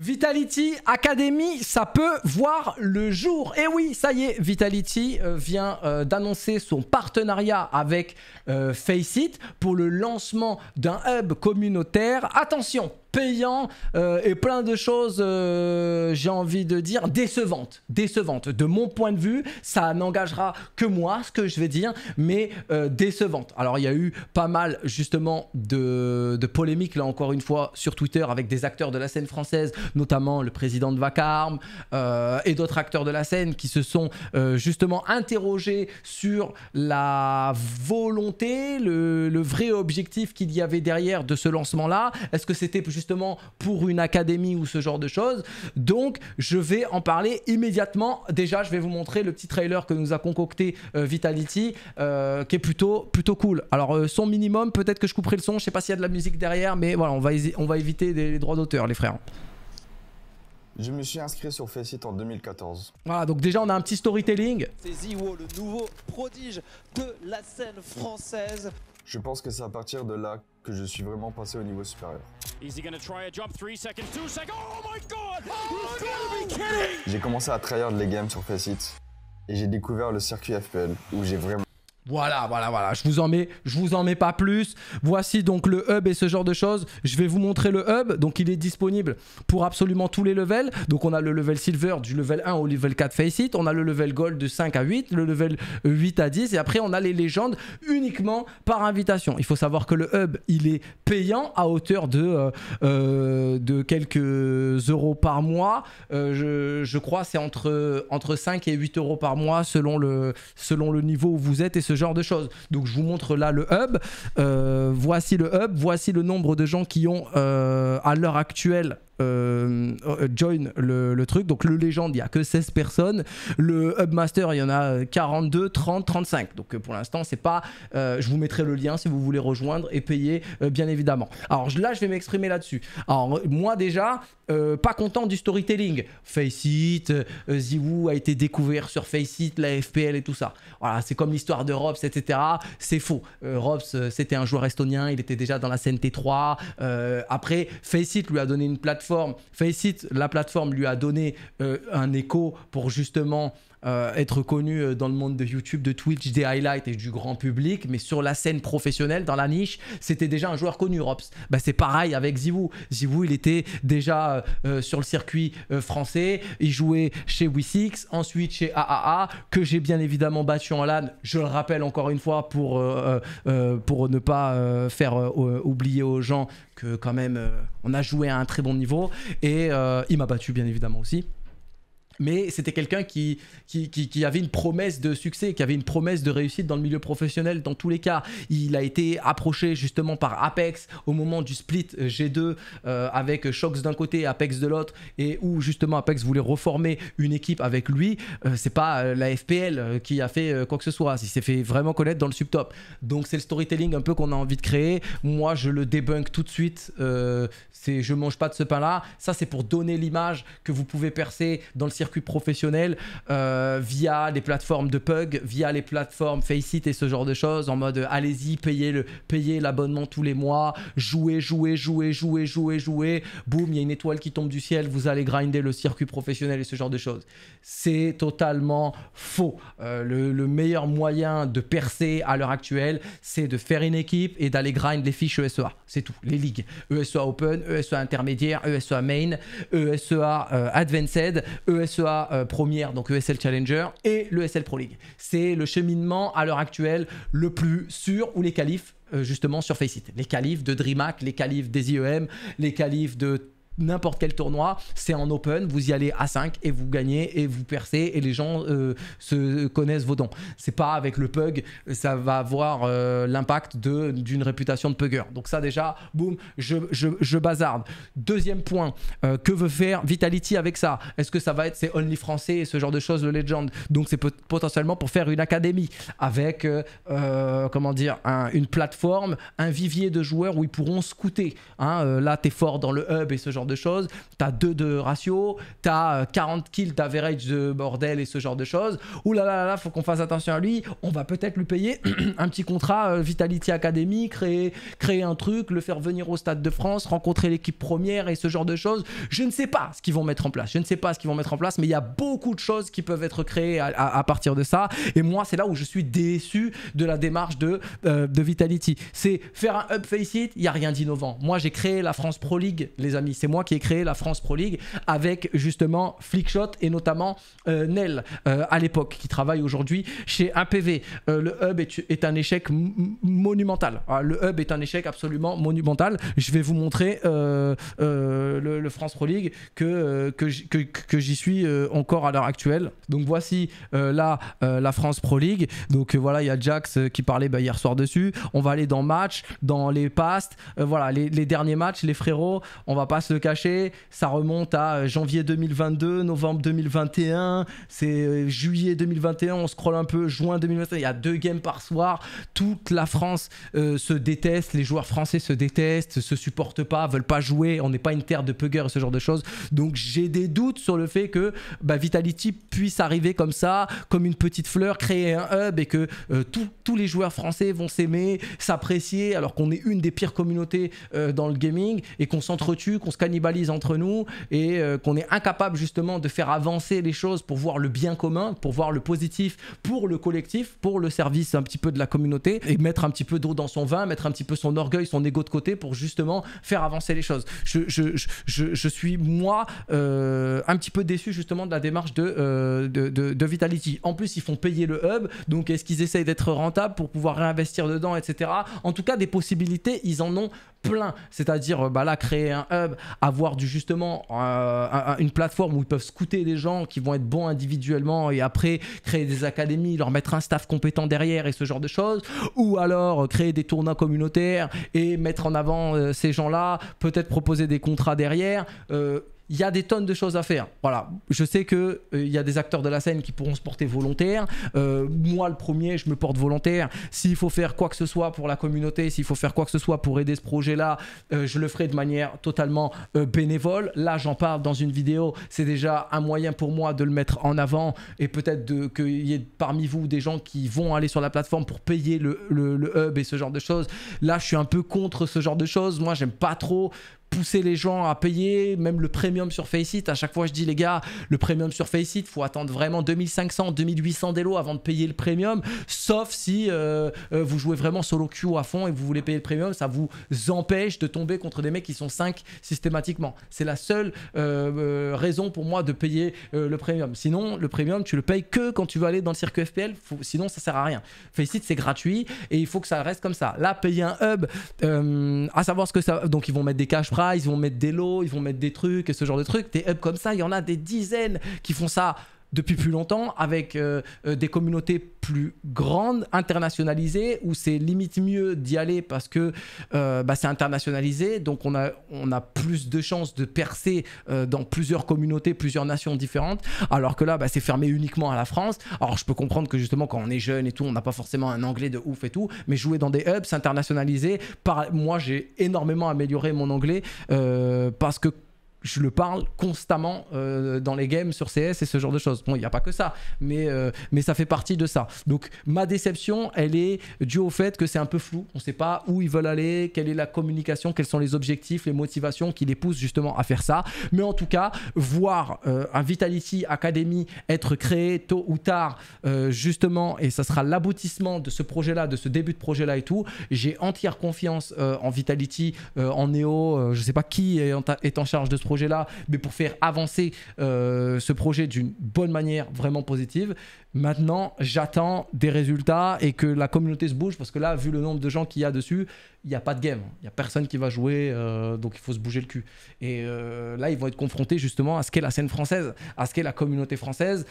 Vitality Academy, ça peut voir le jour. Et eh oui, ça y est, Vitality euh, vient euh, d'annoncer son partenariat avec euh, Faceit pour le lancement d'un hub communautaire. Attention, payant euh, et plein de choses, euh, j'ai envie de dire, décevantes. Décevantes. De mon point de vue, ça n'engagera que moi, ce que je vais dire, mais euh, décevantes. Alors, il y a eu pas mal, justement, de, de, polémiques, là encore une fois, sur Twitter avec des acteurs de la scène française, notamment le président de Vacarme et d'autres acteurs de la scène qui se sont justement interrogés sur la volonté, le, le vrai objectif qu'il y avait derrière de ce lancement-là. Est-ce que c'était pour une académie ou ce genre de choses. Donc je vais en parler immédiatement. Déjà, je vais vous montrer le petit trailer que nous a concocté euh, Vitality, euh, qui est plutôt, plutôt cool. Alors euh, son minimum, peut-être que je couperai le son, je sais pas s'il y a de la musique derrière, mais voilà, on va, on va éviter les droits d'auteur, les frères. Je me suis inscrit sur Faceit en 2014. Voilà, donc déjà on a un petit storytelling. C'est le nouveau prodige de la scène française. Je pense que c'est à partir de là je suis vraiment passé au niveau supérieur. J'ai commencé à trahir les games sur Faceit et j'ai découvert le circuit FPL où j'ai vraiment voilà, voilà, voilà. Je vous en mets, je vous en mets pas plus. Voici donc le hub et ce genre de choses. Je vais vous montrer le hub. Donc il est disponible pour absolument tous les levels. Donc on a le level silver du level 1 au level 4 face it. On a le level gold de 5 à 8, le level 8 à 10. Et après on a les légendes uniquement par invitation. Il faut savoir que le hub il est payant à hauteur de, euh, euh, de quelques euros par mois. Euh, je, je, crois c'est entre, entre 5 et 8 euros par mois selon le, selon le niveau où vous êtes et ce genre de choses. Donc je vous montre là le hub. Euh, voici le hub, voici le nombre de gens qui ont euh, à l'heure actuelle euh, join le, truc. Donc le légende, il n'y a que 16 personnes. Le master il y en a 42, 30, 35. Donc pour l'instant, c'est pas. je vous mettrai le lien si vous voulez rejoindre et payer, bien évidemment. Alors là, je vais m'exprimer là-dessus. Alors moi déjà, euh, pas content du storytelling. Faceit, euh, Ziwoo a été découvert sur Faceit, la FPL et tout ça. Voilà, c'est comme l'histoire de Robs, etc. C'est faux. Euh, Robs, euh, c'était un joueur estonien, il était déjà dans la scène t 3 après, Faceit lui a donné une plateforme. Faceit, la plateforme lui a donné un écho pour justement euh, être connu euh, dans le monde de YouTube, de Twitch, des highlights et du grand public, mais sur la scène professionnelle, dans la niche, c'était déjà un joueur connu, Rops. Bah, c'est pareil avec Zivou. Zivou, il était déjà euh, sur le circuit français, il jouait chez Wii6, ensuite chez AAA, que j'ai bien évidemment battu en LAN, je le rappelle encore une fois pour, pour ne pas faire oublier aux gens que quand même on a joué à un très bon niveau, et il m'a battu bien évidemment aussi mais c'était quelqu'un qui qui, avait une promesse de succès, qui avait une promesse de réussite dans le milieu professionnel dans tous les cas. Il a été approché justement par Apex au moment du split euh, G2 euh, avec Shox d'un côté, Apex de l'autre, et où justement Apex voulait reformer une équipe avec lui. Euh, c'est pas la FPL qui a fait quoi que ce soit, il s'est fait vraiment connaître dans le subtop. Donc c'est le storytelling un peu qu'on a envie de créer. Moi je le débunk tout de suite, c'est je mange pas de ce pain là. Ça c'est pour donner l'image que vous pouvez percer dans le circuit circuit professionnel euh, via les plateformes de pug, via les plateformes Faceit et ce genre de choses en mode euh, allez-y, payez le payez l'abonnement tous les mois, jouer jouer jouer jouer jouer jouer boum, il y a une étoile qui tombe du ciel, vous allez grinder le circuit professionnel et ce genre de choses. C'est totalement faux. Euh, le, meilleur moyen de percer à l'heure actuelle, c'est de faire une équipe et d'aller grind les fiches ESEA. C'est tout, les ligues. ESEA Open, ESEA Intermédiaire, ESEA Main, ESEA Advanced, ESEA E euh, première, donc ESL Challenger, et l'ESL Pro League. C'est le cheminement à l'heure actuelle le plus sûr où les qualifs, euh, justement, sur Faceit. Les qualifs de DreamHack, les qualifs des IEM, les qualifs de n'importe quel tournoi, c'est en open, vous y allez à 5 et vous gagnez et vous percez et les gens euh, se connaissent vos dons. C'est pas avec le pug, ça va avoir euh, l'impact d'une réputation de pugger. Donc ça déjà, boum, je, je, je, bazarde. Deuxième point, euh, que veut faire Vitality avec ça Est-ce que ça va être c'est only français et ce genre de choses, le Legend Donc c'est potentiellement pour faire une académie avec, comment dire, une plateforme, un vivier de joueurs où ils pourront scouter. Hein, là, t'es fort dans le hub et ce genre de choses. T'as 2 de ratio, t'as 40 euh, kills d'average de bordel et ce genre de choses. Ouh là là là, faut qu'on fasse attention à lui. On va peut-être lui payer un petit contrat euh, Vitality Academy, créer, créer un truc, le faire venir au Stade de France, rencontrer l'équipe première et ce genre de choses. Je ne sais pas ce qu'ils vont mettre en place. Je ne sais pas ce qu'ils vont mettre en place, mais il y a beaucoup de choses qui peuvent être créées à, partir de ça. Et moi, c'est là où je suis déçu de la démarche de, euh, de Vitality. C'est faire un up face it, il n'y a rien d'innovant. Moi, j'ai créé la France Pro League, les amis. C'est moi qui a créé la France Pro League avec justement Flickshot et notamment euh, Nel euh, à l'époque qui travaille aujourd'hui chez APV. Euh, le hub est, est un échec monumental. Ah, le hub est un échec absolument monumental. Je vais vous montrer le, France Pro League que, que, j'y suis encore à l'heure actuelle. Donc voici là la France Pro League. Donc voilà, il y a Jax qui parlait bah, hier soir dessus. On va aller dans match, dans les pastes, voilà les, derniers matchs, les frérots. On va pas se le caché, ça remonte à euh, janvier 2022, novembre 2021, c'est euh, juillet 2021, on scrolle un peu, juin 2021, il y a deux games par soir, toute la France euh, se déteste, les joueurs français se détestent, se supportent pas, veulent pas jouer, on n'est pas une terre de puggers et ce genre de choses. Donc j'ai des doutes sur le fait que bah, Vitality puisse arriver comme ça, comme une petite fleur, créer un hub et que tous les joueurs français vont s'aimer, s'apprécier, alors qu'on est une des pires communautés dans le gaming et qu'on s'entretue, qu'on se cannibale entre nous et euh, qu'on est incapable justement de faire avancer les choses pour voir le bien commun, pour voir le positif, pour le collectif, pour le service un petit peu de la communauté et mettre un petit peu d'eau dans son vin, mettre un petit peu son orgueil, son ego de côté pour justement faire avancer les choses. Je, je, je, je suis moi euh, un petit peu déçu justement de la démarche euh, de, de, de, Vitality. En plus, ils font payer le hub, donc est-ce qu'ils essayent d'être rentables pour pouvoir réinvestir dedans, etc. En tout cas, des possibilités, ils en ont plein. C'est-à-dire, bah là, créer un hub avoir du, justement euh, une plateforme où ils peuvent scouter des gens qui vont être bons individuellement et après créer des académies, leur mettre un staff compétent derrière et ce genre de choses, ou alors euh, créer des tournois communautaires et mettre en avant euh, ces gens-là, peut-être proposer des contrats derrière il y a des tonnes de choses à faire. Voilà, je sais qu'il il euh, y a des acteurs de la scène qui pourront se porter volontaires. Euh, moi, le premier, je me porte volontaire. S'il faut faire quoi que ce soit pour la communauté, s'il faut faire quoi que ce soit pour aider ce projet-là, euh, je le ferai de manière totalement bénévole. Là, j'en parle dans une vidéo. C'est déjà un moyen pour moi de le mettre en avant et peut-être qu'il y ait parmi vous des gens qui vont aller sur la plateforme pour payer le, hub et ce genre de choses. Là, je suis un peu contre ce genre de choses. Moi, j'aime pas trop pousser les gens à payer, même le premium sur Faceit. À chaque fois, je dis, les gars, le premium sur Faceit, faut attendre vraiment 2500, 2800 délos avant de payer le premium. Sauf si euh, euh, vous jouez vraiment solo queue à fond et vous voulez payer le premium, ça vous empêche de tomber contre des mecs qui sont 5 systématiquement. C'est la seule euh, raison pour moi de payer le premium. Sinon, le premium, tu le payes que quand tu veux aller dans le circuit FPL. sinon, ça sert à rien. Faceit, c'est gratuit et il faut que ça reste comme ça. Là, payer un hub, à savoir ce que ça. Donc, ils vont mettre des caches ils vont mettre des lots, ils vont mettre des trucs et ce genre de trucs. Des up comme ça, il y en a des dizaines qui font ça depuis plus longtemps avec euh, euh, des communautés plus grandes, internationalisées, où c'est limite mieux d'y aller parce que euh, bah, c'est internationalisé, donc on a, on a plus de chances de percer dans plusieurs communautés, plusieurs nations différentes, alors que là, bah, c'est fermé uniquement à la France. Alors je peux comprendre que justement quand on est jeune et tout, on n'a pas forcément un anglais de ouf et tout, mais jouer dans des hubs, internationalisés par... moi j'ai énormément amélioré mon anglais parce que je le parle constamment euh, dans les games sur CS et ce genre de choses. Bon, il n'y a pas que ça, mais, euh, mais ça fait partie de ça. Donc ma déception, elle est due au fait que c'est un peu flou. On ne sait pas où ils veulent aller, quelle est la communication, quels sont les objectifs, les motivations qui les poussent justement à faire ça. Mais en tout cas, voir euh, un Vitality Academy être créé tôt ou tard, justement, et ça sera l'aboutissement de ce projet-là, de ce début de projet-là et tout, j'ai entière confiance en Vitality, en Neo, je ne sais pas qui est en, est en charge de ce projet-là, mais pour faire avancer euh, ce projet d'une bonne manière, vraiment positive. Maintenant, j'attends des résultats et que la communauté se bouge, parce que là, vu le nombre de gens qu'il y a dessus, il n'y a pas de game. Il n'y a personne qui va jouer, euh, donc il faut se bouger le cul. Et euh, là, ils vont être confrontés justement à ce qu'est la scène française, à ce qu'est la communauté française,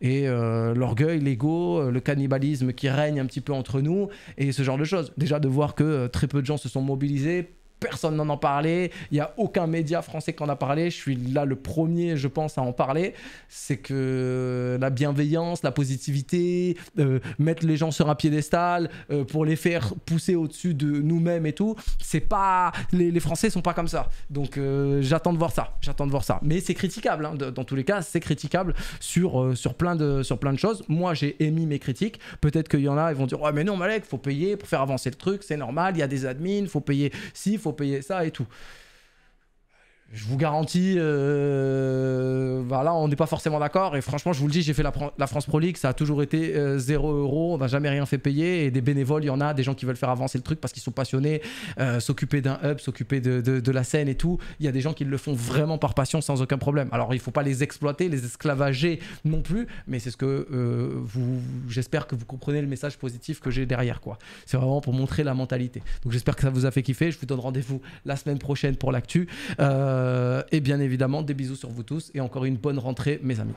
et l'orgueil, l'ego, le cannibalisme qui règne un petit peu entre nous, et ce genre de choses. Déjà, de voir que très peu de gens se sont mobilisés personne n'en a parlé, il n'y a aucun média français qui en a parlé, je suis là le premier, je pense, à en parler, c'est que la bienveillance, la positivité, euh, mettre les gens sur un piédestal euh, pour les faire pousser au-dessus de nous-mêmes et tout, c'est pas... Les, Français sont pas comme ça. Donc euh, j'attends de voir ça, j'attends de voir ça. Mais c'est critiquable, hein. dans tous les cas, c'est critiquable sur, sur, plein de, sur plein de choses. Moi, j'ai émis mes critiques, peut-être qu'il y en a, ils vont dire « Ouais, mais non, Malek, faut payer pour faire avancer le truc, c'est normal, il y a des admins, faut payer si, faut payer ça et tout. Je vous garantis, euh, voilà euh, bah on n'est pas forcément d'accord. Et franchement, je vous le dis, j'ai fait la, France Pro League, ça a toujours été 0 euh, euros, on n'a jamais rien fait payer. Et des bénévoles, il y en a, des gens qui veulent faire avancer le truc parce qu'ils sont passionnés, euh, s'occuper d'un hub, s'occuper de, la scène et tout. Il y a des gens qui le font vraiment par passion sans aucun problème. Alors, il ne faut pas les exploiter, les esclavager non plus, mais c'est ce que vous, j'espère que vous comprenez le message positif que j'ai derrière. quoi. C'est vraiment pour montrer la mentalité. Donc, j'espère que ça vous a fait kiffer. Je vous donne rendez-vous la semaine prochaine pour l'actu. et bien évidemment, des bisous sur vous tous. Et encore une une bonne rentrée, mes amis.